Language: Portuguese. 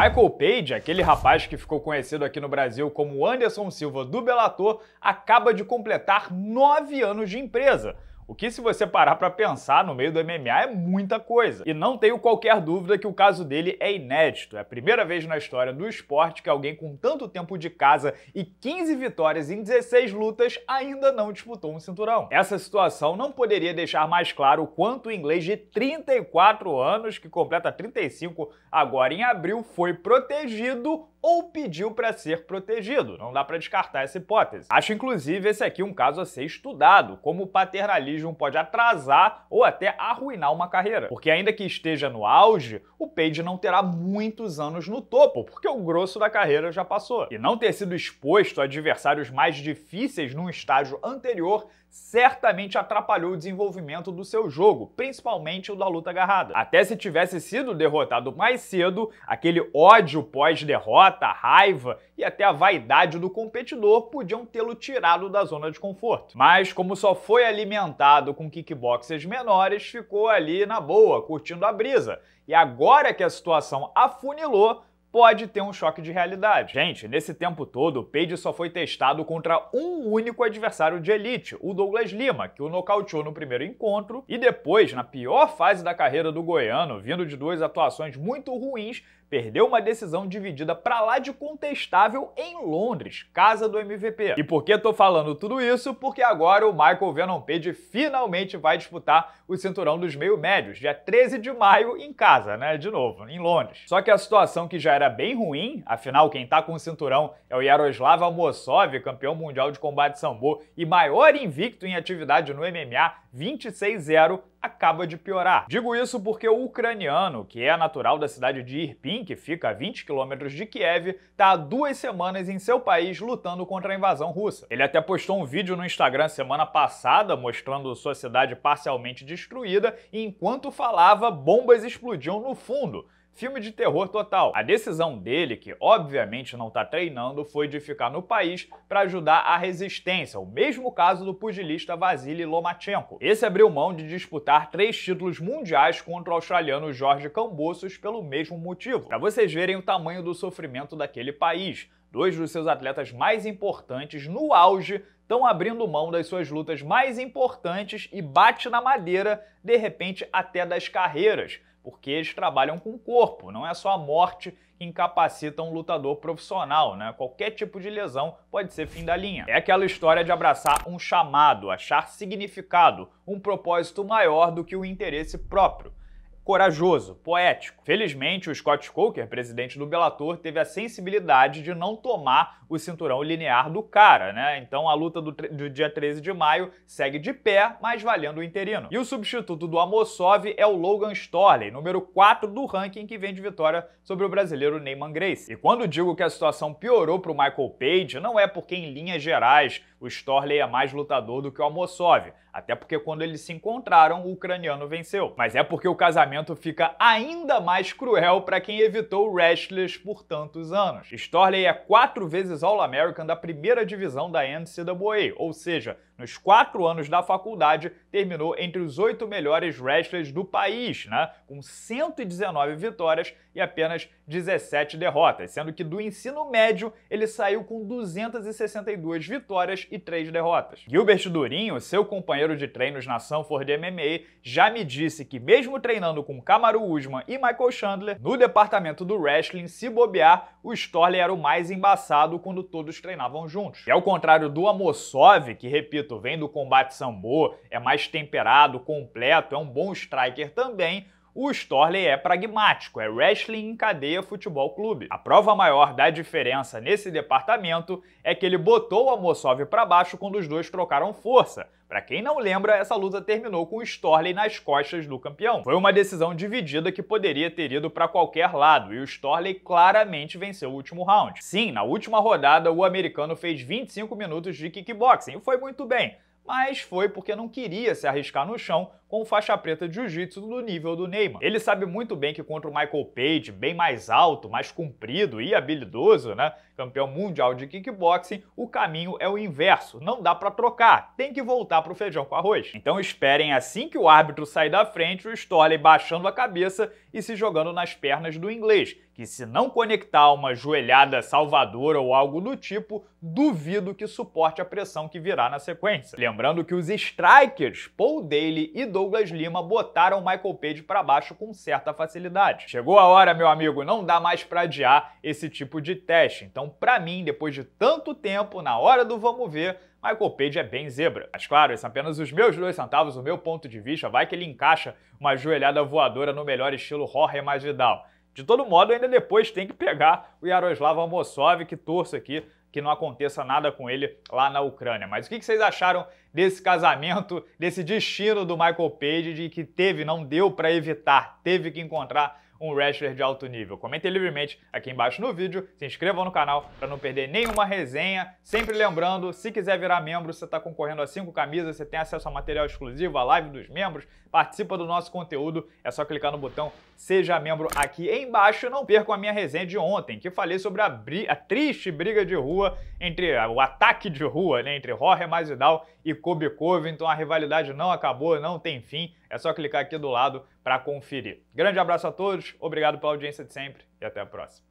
Michael Page, aquele rapaz que ficou conhecido aqui no Brasil como Anderson Silva do Bellator, acaba de completar nove anos de empresa. O que, se você parar para pensar no meio do MMA, é muita coisa. E não tenho qualquer dúvida que o caso dele é inédito. É a primeira vez na história do esporte que alguém com tanto tempo de casa e 15 vitórias em 16 lutas ainda não disputou um cinturão. Essa situação não poderia deixar mais claro o quanto o inglês de 34 anos, que completa 35 agora em abril, foi protegido ou pediu para ser protegido. Não dá para descartar essa hipótese. Acho inclusive esse aqui um caso a ser estudado, como o paternalismo pode atrasar ou até arruinar uma carreira. Porque ainda que esteja no auge, o Page não terá muitos anos no topo, porque o grosso da carreira já passou. E não ter sido exposto a adversários mais difíceis num estágio anterior certamente atrapalhou o desenvolvimento do seu jogo, principalmente o da luta agarrada. Até se tivesse sido derrotado mais cedo, aquele ódio pós-derrota, raiva e até a vaidade do competidor podiam tê-lo tirado da zona de conforto. Mas como só foi alimentado com kickboxers menores, ficou ali na boa, curtindo a brisa. E agora que a situação afunilou, pode ter um choque de realidade. Gente, nesse tempo todo, Page só foi testado contra um único adversário de elite, o Douglas Lima, que o nocauteou no primeiro encontro e depois, na pior fase da carreira do goiano, vindo de duas atuações muito ruins, perdeu uma decisão dividida para lá de contestável em Londres, casa do MVP. E por que tô falando tudo isso? Porque agora o Michael Venom Page finalmente vai disputar o cinturão dos meio médios, dia 13 de maio em casa, né, de novo, em Londres. Só que a situação que já era bem ruim, afinal quem tá com o cinturão é o Yaroslav Amosov, campeão mundial de combate sambo e maior invicto em atividade no MMA, 26-0 acaba de piorar. Digo isso porque o ucraniano, que é natural da cidade de Irpin, que fica a 20 quilômetros de Kiev, está há duas semanas em seu país lutando contra a invasão russa. Ele até postou um vídeo no Instagram semana passada mostrando sua cidade parcialmente destruída e enquanto falava, bombas explodiam no fundo Filme de terror total. A decisão dele, que obviamente não está treinando, foi de ficar no país para ajudar a resistência, o mesmo caso do pugilista Vasily Lomachenko. Esse abriu mão de disputar três títulos mundiais contra o australiano Jorge Cambossos pelo mesmo motivo. Para vocês verem o tamanho do sofrimento daquele país, dois dos seus atletas mais importantes no auge estão abrindo mão das suas lutas mais importantes e bate na madeira, de repente até das carreiras porque eles trabalham com o corpo, não é só a morte que incapacita um lutador profissional, né? Qualquer tipo de lesão pode ser fim da linha. É aquela história de abraçar um chamado, achar significado, um propósito maior do que o interesse próprio corajoso, poético. Felizmente, o Scott Coker, presidente do Bellator, teve a sensibilidade de não tomar o cinturão linear do cara, né? Então a luta do, do dia 13 de maio segue de pé, mas valendo o interino. E o substituto do Amosov é o Logan Storley, número 4 do ranking que vem de vitória sobre o brasileiro Neyman Grace. E quando digo que a situação piorou para o Michael Page, não é porque em linhas gerais o Storley é mais lutador do que o Amosov. até porque quando eles se encontraram, o ucraniano venceu. Mas é porque o casamento momento fica ainda mais cruel para quem evitou wrestlers por tantos anos. Storley é quatro vezes All-American da primeira divisão da NCAA, ou seja, nos quatro anos da faculdade, terminou entre os oito melhores wrestlers do país, né? com 119 vitórias e apenas 17 derrotas, sendo que do ensino médio ele saiu com 262 vitórias e 3 derrotas. Gilbert Durinho, seu companheiro de treinos na Sanford MMA, já me disse que mesmo treinando com Kamaru Usman e Michael Chandler, no departamento do wrestling, se bobear, o Storley era o mais embaçado quando todos treinavam juntos. E ao contrário do Amossov, que repito, bonito, vem do combate sambo, é mais temperado, completo, é um bom striker também, o Storley é pragmático, é wrestling em cadeia futebol clube. A prova maior da diferença nesse departamento é que ele botou o Mossov para baixo quando os dois trocaram força. Para quem não lembra, essa luta terminou com o Storley nas costas do campeão. Foi uma decisão dividida que poderia ter ido para qualquer lado e o Storley claramente venceu o último round. Sim, na última rodada o americano fez 25 minutos de kickboxing e foi muito bem, mas foi porque não queria se arriscar no chão com faixa preta de jiu-jitsu do nível do Neymar. Ele sabe muito bem que contra o Michael Page, bem mais alto, mais comprido e habilidoso, né, campeão mundial de kickboxing, o caminho é o inverso, não dá para trocar, tem que voltar pro feijão com arroz. Então esperem assim que o árbitro sai da frente, o Storley baixando a cabeça e se jogando nas pernas do inglês, que se não conectar uma joelhada salvadora ou algo do tipo, duvido que suporte a pressão que virá na sequência. Lembrando que os strikers Paul Daly e Douglas Lima botaram Michael Page para baixo com certa facilidade. Chegou a hora, meu amigo, não dá mais para adiar esse tipo de teste. Então, para mim, depois de tanto tempo, na hora do vamos ver, Michael Page é bem zebra. Mas claro, esses são é apenas os meus dois centavos, o meu ponto de vista, vai que ele encaixa uma joelhada voadora no melhor estilo Jorge Vidal. De todo modo, ainda depois tem que pegar o Yaroslav Almosov, que torço aqui que não aconteça nada com ele lá na Ucrânia. Mas o que vocês acharam desse casamento, desse destino do Michael Page, de que teve, não deu para evitar, teve que encontrar um wrestler de alto nível? Comentem livremente aqui embaixo no vídeo, se inscrevam no canal para não perder nenhuma resenha. Sempre lembrando, se quiser virar membro, você está concorrendo a cinco camisas, você tem acesso a material exclusivo, a live dos membros, participa do nosso conteúdo, é só clicar no botão Seja Membro aqui embaixo. Não percam a minha resenha de ontem, que falei sobre a, a triste briga de rua entre o ataque de rua, né, entre Jorge Masvidal e Kobe Covington. A rivalidade não acabou, não tem fim. É só clicar aqui do lado para conferir. Grande abraço a todos, obrigado pela audiência de sempre e até a próxima.